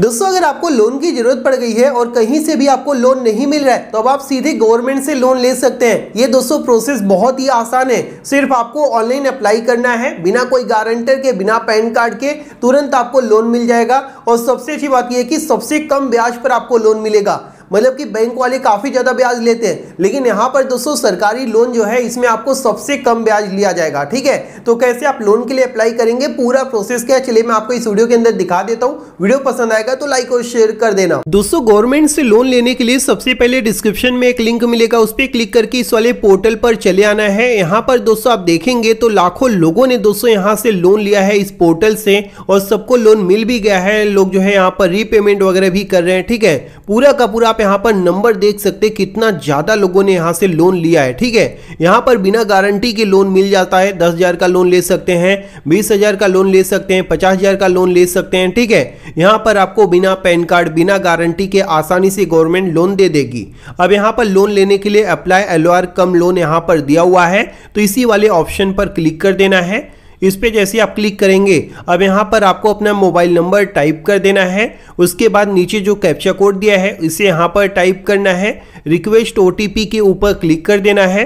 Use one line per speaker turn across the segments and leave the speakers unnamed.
दोस्तों अगर आपको लोन की जरूरत पड़ गई है और कहीं से भी आपको लोन नहीं मिल रहा है तो अब आप सीधे गवर्नमेंट से लोन ले सकते हैं ये दोस्तों प्रोसेस बहुत ही आसान है सिर्फ आपको ऑनलाइन अप्लाई करना है बिना कोई गारंटर के बिना पैन कार्ड के तुरंत आपको लोन मिल जाएगा और सबसे अच्छी बात यह कि सबसे कम ब्याज पर आपको लोन मिलेगा मतलब कि बैंक वाले काफ़ी ज़्यादा ब्याज लेते हैं लेकिन यहाँ पर दोस्तों सरकारी लोन जो है इसमें आपको सबसे कम ब्याज लिया जाएगा ठीक है तो कैसे आप लोन के लिए अप्लाई करेंगे पूरा प्रोसेस क्या चलिए मैं आपको इस वीडियो के अंदर दिखा देता हूँ वीडियो पसंद आएगा तो लाइक और शेयर कर देना दोस्तों गवर्नमेंट से लोन लेने के लिए सबसे पहले डिस्क्रिप्शन में एक लिंक मिलेगा उस पर क्लिक करके इस वाले पोर्टल पर चले आना है यहाँ पर दोस्तों आप देखेंगे तो लाखों लोगों ने दोस्तों यहाँ से लोन लिया है इस पोर्टल से और सबको लोन मिल भी गया है लोग जो है यहाँ पर रीपेमेंट वगैरह भी कर रहे हैं ठीक है पूरा का पूरा आप यहाँ पर नंबर देख सकते कितना ज़्यादा लोगों ने यहाँ से लोन लिया है ठीक है यहाँ पर बिना गारंटी के लोन मिल जाता है दस हज़ार का लोन ले सकते हैं बीस हज़ार का लोन ले सकते हैं पचास हज़ार का लोन ले सकते हैं ठीक है यहाँ पर आपको बिना पैन कार्ड बिना गारंटी के आसानी से गवर्नमेंट लोन दे देगी अब यहाँ पर लोन लेने के लिए अप्लाई एल कम लोन यहाँ पर दिया हुआ है तो इसी वाले ऑप्शन पर क्लिक कर देना है इस पे जैसे आप क्लिक करेंगे अब यहाँ पर आपको अपना मोबाइल नंबर टाइप कर देना है उसके बाद नीचे जो कैप्चा कोड दिया है इसे यहाँ पर टाइप करना है रिक्वेस्ट ओ के ऊपर क्लिक कर देना है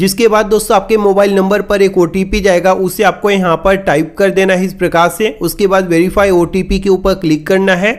जिसके बाद दोस्तों आपके मोबाइल नंबर पर एक ओ जाएगा उसे आपको यहाँ पर टाइप कर देना है इस प्रकार से उसके बाद वेरीफाई ओ के ऊपर क्लिक करना है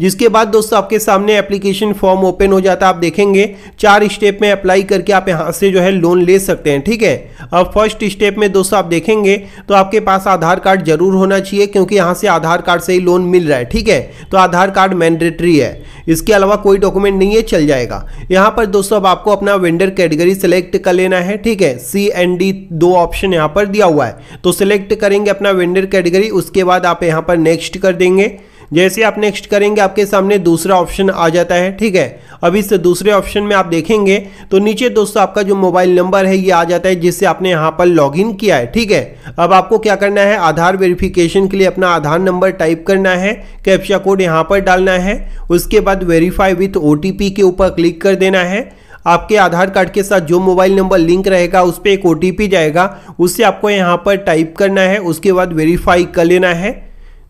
जिसके बाद दोस्तों आपके सामने एप्लीकेशन फॉर्म ओपन हो जाता है आप देखेंगे चार स्टेप में अप्लाई करके आप यहाँ से जो है लोन ले सकते हैं ठीक है अब फर्स्ट स्टेप में दोस्तों आप देखेंगे तो आपके पास आधार कार्ड जरूर होना चाहिए क्योंकि यहाँ से आधार कार्ड से ही लोन मिल रहा है ठीक है तो आधार कार्ड मैंडेटरी है इसके अलावा कोई डॉक्यूमेंट नहीं है चल जाएगा यहाँ पर दोस्तों अब आपको अपना वेंडर कैटेगरी सेलेक्ट कर लेना है ठीक है सी एंड डी दो ऑप्शन यहाँ पर दिया हुआ है तो सिलेक्ट करेंगे अपना वेंडर कैटेगरी उसके बाद आप यहाँ पर नेक्स्ट कर देंगे जैसे आप नेक्स्ट करेंगे आपके सामने दूसरा ऑप्शन आ जाता है ठीक है अब इस दूसरे ऑप्शन में आप देखेंगे तो नीचे दोस्तों आपका जो मोबाइल नंबर है ये आ जाता है जिससे आपने यहाँ पर लॉगिन किया है ठीक है अब आपको क्या करना है आधार वेरिफिकेशन के लिए अपना आधार नंबर टाइप करना है कैप्चा कोड यहाँ पर डालना है उसके बाद वेरीफाई विथ ओ के ऊपर क्लिक कर देना है आपके आधार कार्ड के साथ जो मोबाइल नंबर लिंक रहेगा उस पर एक ओ जाएगा उससे आपको यहाँ पर टाइप करना है उसके बाद वेरीफाई कर लेना है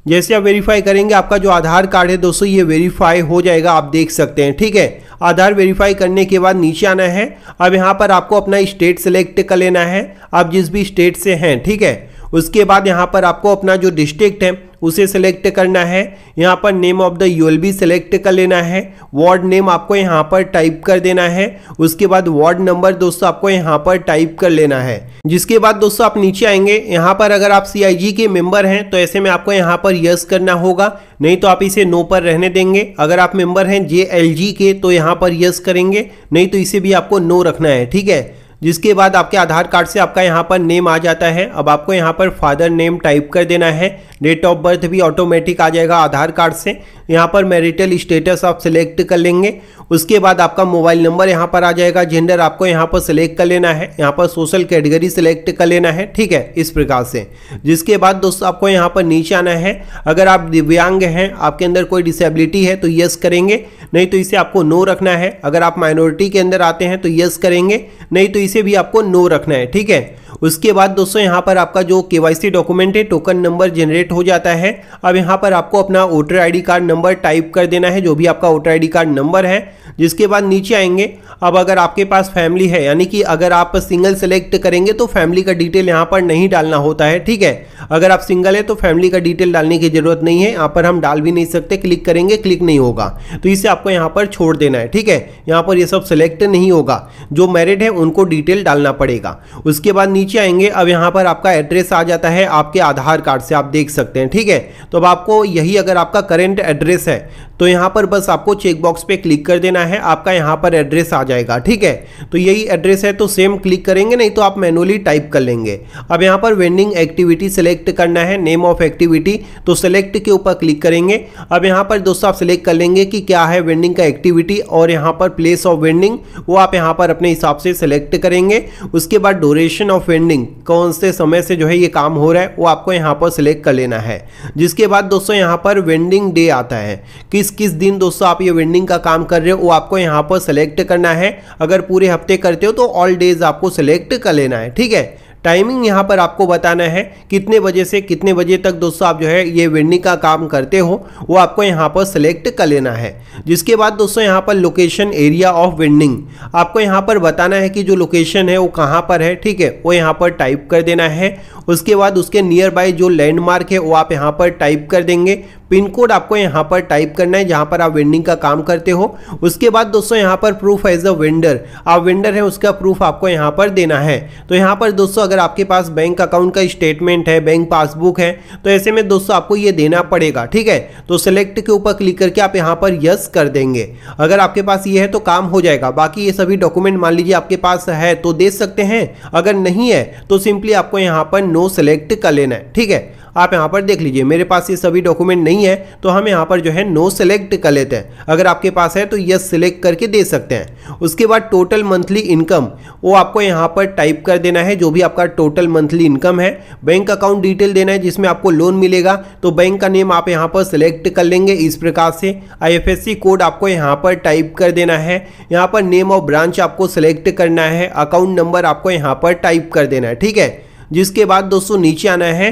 जैसे आप वेरीफाई करेंगे आपका जो आधार कार्ड है दोस्तों ये वेरीफाई हो जाएगा आप देख सकते हैं ठीक है आधार वेरीफाई करने के बाद नीचे आना है अब यहाँ पर आपको अपना स्टेट सेलेक्ट कर लेना है आप जिस भी स्टेट से हैं ठीक है उसके बाद यहाँ पर आपको अपना जो डिस्ट्रिक्ट है उसे सिलेक्ट करना है यहाँ पर name of the UL B select कर लेना है वार्ड नेम आपको यहाँ पर टाइप कर देना है उसके बाद वार्ड नंबर दोस्तों आपको यहाँ पर टाइप कर लेना है जिसके बाद दोस्तों आप नीचे आएंगे यहाँ पर अगर आप जी के मेंबर हैं तो ऐसे में आपको यहाँ पर यस करना होगा नहीं तो आप इसे नो पर रहने देंगे अगर आप मेंबर हैं जे के तो यहाँ पर यस करेंगे नहीं तो इसे भी आपको नो रखना है ठीक है जिसके बाद आपके आधार कार्ड से आपका यहाँ पर नेम आ जाता है अब आपको यहाँ पर फादर नेम टाइप कर देना है डेट ऑफ बर्थ भी ऑटोमेटिक आ जाएगा आधार कार्ड से यहाँ पर मैरिटल स्टेटस आप सिलेक्ट कर लेंगे उसके बाद आपका मोबाइल नंबर यहाँ पर आ जाएगा जेंडर आपको यहाँ पर सिलेक्ट कर लेना है यहाँ पर सोशल कैटेगरी सिलेक्ट कर लेना है ठीक है इस प्रकार से जिसके बाद दोस्तों आपको यहाँ पर नीचे आना है अगर आप दिव्यांग हैं आपके अंदर कोई डिसेबिलिटी है तो यस करेंगे नहीं तो इसे आपको नो रखना है अगर आप माइनॉरिटी के अंदर आते हैं तो यस करेंगे नहीं तो इसे भी आपको नो रखना है ठीक है उसके बाद दोस्तों यहाँ पर आपका जो के डॉक्यूमेंट है टोकन नंबर जनरेट हो जाता है अब यहाँ पर आपको अपना voter I card number type कर देना है जो भी आपका वोटर आई कार्ड नंबर है जिसके बाद नीचे आएंगे अब अगर आपके पास फैमिली है यानी कि अगर आप सिंगल सेलेक्ट करेंगे तो फैमिली का डिटेल यहाँ पर नहीं डालना होता है ठीक है अगर आप सिंगल है तो फैमिली का डिटेल डालने की जरूरत नहीं है यहाँ पर हम डाल भी नहीं सकते क्लिक करेंगे क्लिक नहीं होगा तो इसे आप आपको यहाँ पर छोड़ देना है ठीक है यहाँ पर ये सब सिलेक्ट नहीं होगा जो मैरिड है उनको डिटेल डालना पड़ेगा उसके बाद नीचे आएंगे अब यहाँ पर आपका एड्रेस आ जाता है आपके आधार कार्ड से आप देख सकते हैं ठीक है तो अब आपको यही अगर आपका करेंट एड्रेस है तो यहाँ पर बस आपको चेकबॉक्स पे क्लिक कर देना है आपका यहाँ पर एड्रेस आ जाएगा ठीक है तो यही एड्रेस है तो सेम क्लिक करेंगे नहीं तो आप मैनुअली टाइप कर लेंगे अब यहाँ पर वेंडिंग एक्टिविटी सेलेक्ट करना है नेम ऑफ एक्टिविटी तो सेलेक्ट के ऊपर क्लिक करेंगे अब यहाँ पर दोस्तों आप सेलेक्ट कर लेंगे कि क्या है वेंडिंग का एक्टिविटी और यहाँ पर प्लेस ऑफ वेंडिंग वो आप यहाँ पर अपने हिसाब से सेलेक्ट करेंगे उसके बाद डोरेशन ऑफ वेंडिंग कौन से समय से जो है ये काम हो रहा है वो आपको यहाँ पर सिलेक्ट कर लेना है जिसके बाद दोस्तों यहाँ पर वेंडिंग डे आता है किस किस किस दिन दोस्तों आप ये वेंडिंग का काम कर रहे हो वो आपको यहाँ पर सेलेक्ट करना है अगर पूरे हफ्ते करते हो तो ऑल डेज आपको सेलेक्ट कर लेना है ठीक है टाइमिंग यहाँ पर आपको बताना है कितने बजे से कितने बजे तक दोस्तों आप जो है ये वेंडिंग का काम करते हो वो आपको यहाँ पर सेलेक्ट कर लेना है जिसके बाद दोस्तों यहाँ पर लोकेशन एरिया ऑफ वेंडिंग आपको यहाँ पर बताना है कि जो लोकेशन है वो कहाँ पर है ठीक है वो यहाँ पर टाइप कर देना है उसके बाद उसके नियर बाय जो लैंडमार्क है वो आप यहाँ पर टाइप कर देंगे पिन कोड आपको यहाँ पर टाइप करना है जहाँ पर आप वेंडिंग का काम करते हो उसके बाद दोस्तों यहाँ पर प्रूफ एज अ वेंडर आप वेंडर हैं उसका प्रूफ आपको यहाँ पर देना है तो यहाँ पर दोस्तों अगर आपके पास बैंक अकाउंट का स्टेटमेंट है बैंक पासबुक है तो ऐसे में दोस्तों आपको ये देना पड़ेगा ठीक है तो सेलेक्ट के ऊपर क्लिक करके आप यहाँ पर यस कर देंगे अगर आपके पास ये है तो काम हो जाएगा बाकी ये सभी डॉक्यूमेंट मान लीजिए आपके पास है तो दे सकते हैं अगर नहीं है तो सिंपली आपको यहाँ पर नो सेलेक्ट कर लेना है ठीक है आप यहाँ पर देख लीजिए मेरे पास ये सभी डॉक्यूमेंट नहीं है तो हम यहाँ पर जो है नो सेलेक्ट कर लेते हैं अगर आपके पास है तो यस सिलेक्ट करके दे सकते हैं उसके बाद टोटल मंथली इनकम वो आपको यहाँ पर टाइप कर देना है जो भी आपका टोटल मंथली इनकम है बैंक अकाउंट डिटेल देना है जिसमें आपको लोन मिलेगा तो बैंक का नेम आप यहाँ पर सिलेक्ट कर लेंगे इस प्रकार से आई कोड आपको यहाँ पर टाइप कर देना है यहाँ पर नेम ऑफ ब्रांच आपको सेलेक्ट करना है अकाउंट नंबर आपको यहाँ पर टाइप कर देना है ठीक है जिसके बाद दोस्तों नीचे आना है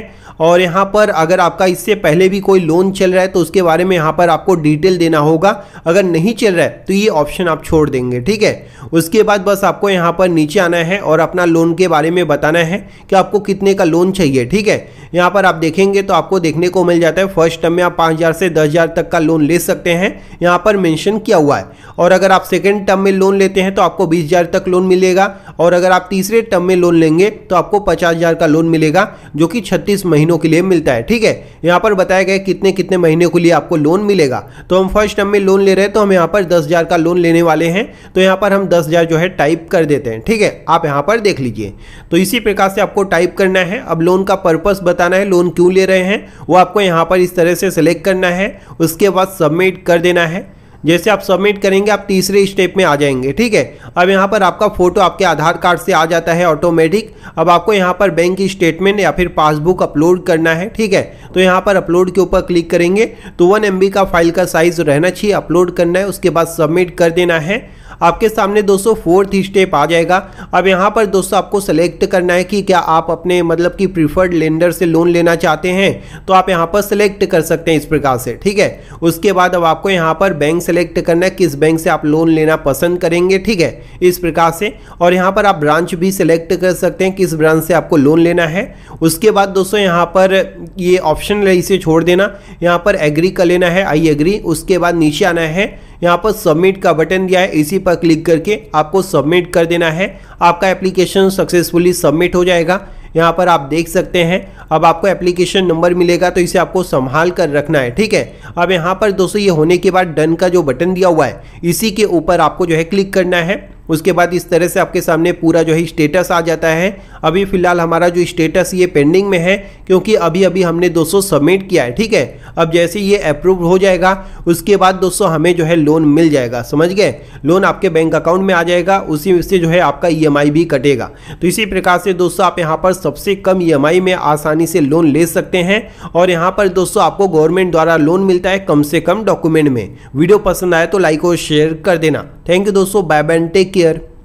और यहाँ पर अगर आपका इससे पहले भी कोई लोन चल रहा है तो उसके बारे में यहाँ पर आपको डिटेल देना होगा अगर नहीं चल रहा है तो ये ऑप्शन आप छोड़ देंगे ठीक है उसके बाद बस आपको यहाँ पर नीचे आना है और अपना लोन के बारे में बताना है कि आपको कितने का लोन चाहिए ठीक है यहाँ पर आप देखेंगे तो आपको देखने को मिल जाता है फर्स्ट टर्म में आप पाँच हज़ार से दस हज़ार तक का लोन ले सकते हैं यहाँ पर मैंशन किया हुआ है और अगर आप सेकेंड टर्म में लोन लेते हैं तो आपको बीस हज़ार तक लोन मिलेगा और अगर आप तीसरे टर्म में लोन लेंगे तो आपको पचास हज़ार का लोन मिलेगा जो कि छत्तीस महीने महीनों के लिए मिलता है ठीक है यहाँ पर बताया गया कितने कितने महीने के लिए आपको लोन मिलेगा तो हम फर्स्ट टर्म में लोन ले रहे हैं तो हम यहाँ पर दस हजार का लोन लेने वाले हैं तो यहाँ पर हम दस हजार जो है टाइप कर देते हैं ठीक है आप यहाँ पर देख लीजिए तो इसी प्रकार से आपको टाइप करना है अब लोन का पर्पस बताना है लोन क्यों ले रहे हैं वो आपको यहाँ पर इस तरह से सेलेक्ट करना है उसके बाद सबमिट कर देना है जैसे आप सबमिट करेंगे आप तीसरे स्टेप में आ जाएंगे ठीक है अब यहाँ पर आपका फोटो आपके आधार कार्ड से आ जाता है ऑटोमेटिक अब आपको यहाँ पर बैंक की स्टेटमेंट या फिर पासबुक अपलोड करना है ठीक है तो यहाँ पर अपलोड के ऊपर क्लिक करेंगे तो वन एम का फाइल का साइज रहना चाहिए अपलोड करना है उसके बाद सबमिट कर देना है आपके सामने दोस्तों फोर्थ स्टेप आ जाएगा अब यहाँ पर दोस्तों आपको सेलेक्ट करना है कि क्या आप अपने मतलब कि प्रीफर्ड लेंडर से लोन लेना चाहते हैं तो आप यहाँ पर सेलेक्ट कर सकते हैं इस प्रकार से ठीक है उसके बाद अब आपको यहाँ पर बैंक सेलेक्ट करना है किस बैंक से आप लोन लेना पसंद करेंगे ठीक है इस प्रकार से और यहाँ पर आप ब्रांच भी सिलेक्ट कर सकते हैं किस ब्रांच से आपको लोन लेना है उसके बाद दोस्तों यहाँ पर ये ऑप्शन इसे छोड़ देना यहाँ पर एग्री कर लेना है आई एग्री उसके बाद नीचे आना है यहाँ पर सबमिट का बटन दिया है इसी पर क्लिक करके आपको सबमिट कर देना है आपका एप्लीकेशन सक्सेसफुली सबमिट हो जाएगा यहाँ पर आप देख सकते हैं अब आपको एप्लीकेशन नंबर मिलेगा तो इसे आपको संभाल कर रखना है ठीक है अब यहाँ पर दोस्तों ये होने के बाद डन का जो बटन दिया हुआ है इसी के ऊपर आपको जो है क्लिक करना है उसके बाद इस तरह से आपके सामने पूरा जो है स्टेटस आ जाता है अभी फ़िलहाल हमारा जो स्टेटस ये पेंडिंग में है क्योंकि अभी अभी हमने 200 सबमिट किया है ठीक है अब जैसे ये अप्रूव हो जाएगा उसके बाद दोस्तों हमें जो है लोन मिल जाएगा समझ गए लोन आपके बैंक अकाउंट में आ जाएगा उसी से जो है आपका ई e भी कटेगा तो इसी प्रकार से दोस्तों आप यहाँ पर सबसे कम ई e में आसानी से लोन ले सकते हैं और यहाँ पर दोस्तों आपको गवर्नमेंट द्वारा लोन मिलता है कम से कम डॉक्यूमेंट में वीडियो पसंद आए तो लाइक और शेयर कर देना थैंक यू दोस्तों बाय टेक care